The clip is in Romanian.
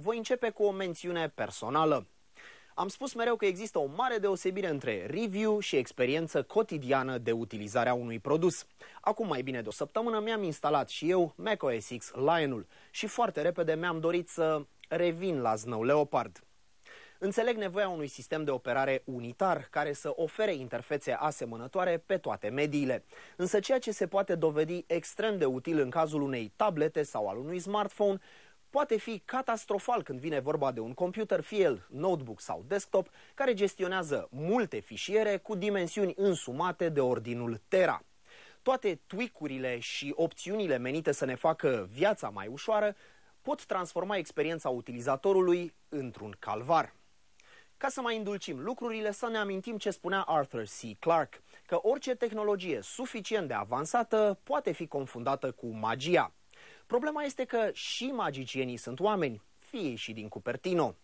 Voi începe cu o mențiune personală. Am spus mereu că există o mare deosebire între review și experiență cotidiană de utilizarea unui produs. Acum mai bine de o săptămână mi-am instalat și eu macOS X Lion-ul și foarte repede mi-am dorit să revin la Snow Leopard. Înțeleg nevoia unui sistem de operare unitar care să ofere interfețe asemănătoare pe toate mediile. Însă ceea ce se poate dovedi extrem de util în cazul unei tablete sau al unui smartphone poate fi catastrofal când vine vorba de un computer, fie el notebook sau desktop, care gestionează multe fișiere cu dimensiuni însumate de ordinul Tera. Toate tweakurile și opțiunile menite să ne facă viața mai ușoară pot transforma experiența utilizatorului într-un calvar. Ca să mai indulcim lucrurile, să ne amintim ce spunea Arthur C. Clarke, că orice tehnologie suficient de avansată poate fi confundată cu magia – Problema este că și magicienii sunt oameni, fie și din Cupertino.